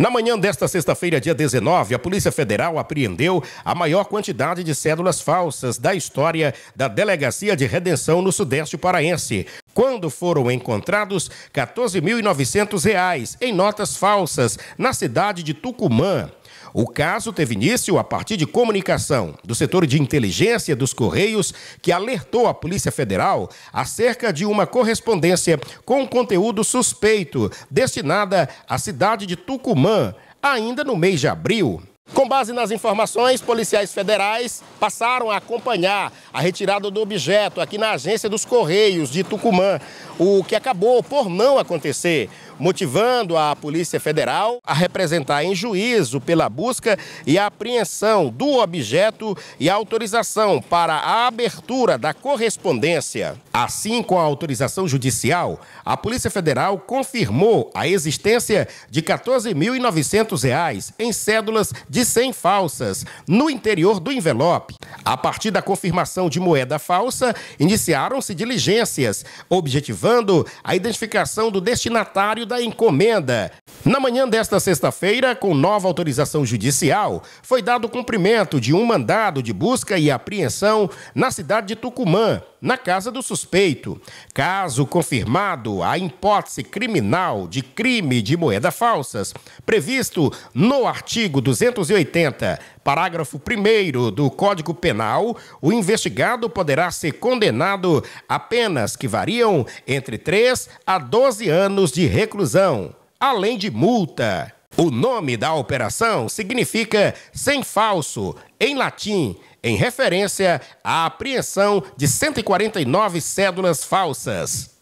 Na manhã desta sexta-feira, dia 19, a Polícia Federal apreendeu a maior quantidade de cédulas falsas da história da Delegacia de Redenção no Sudeste Paraense. Quando foram encontrados R$ 14.900 em notas falsas na cidade de Tucumã. O caso teve início a partir de comunicação do setor de inteligência dos Correios, que alertou a Polícia Federal acerca de uma correspondência com conteúdo suspeito destinada à cidade de Tucumã, ainda no mês de abril base nas informações, policiais federais passaram a acompanhar a retirada do objeto aqui na agência dos Correios de Tucumã, o que acabou por não acontecer, motivando a Polícia Federal a representar em juízo pela busca e apreensão do objeto e autorização para a abertura da correspondência. Assim, com a autorização judicial, a Polícia Federal confirmou a existência de R$ 14.900 em cédulas de sem falsas no interior do envelope. A partir da confirmação de moeda falsa, iniciaram-se diligências, objetivando a identificação do destinatário da encomenda. Na manhã desta sexta-feira, com nova autorização judicial, foi dado cumprimento de um mandado de busca e apreensão na cidade de Tucumã, na casa do suspeito. Caso confirmado, a hipótese criminal de crime de moeda falsas, previsto no artigo 280, parágrafo 1 do Código Penal, o investigado poderá ser condenado a penas que variam entre 3 a 12 anos de reclusão, além de multa. O nome da operação significa sem falso, em latim, em referência à apreensão de 149 cédulas falsas.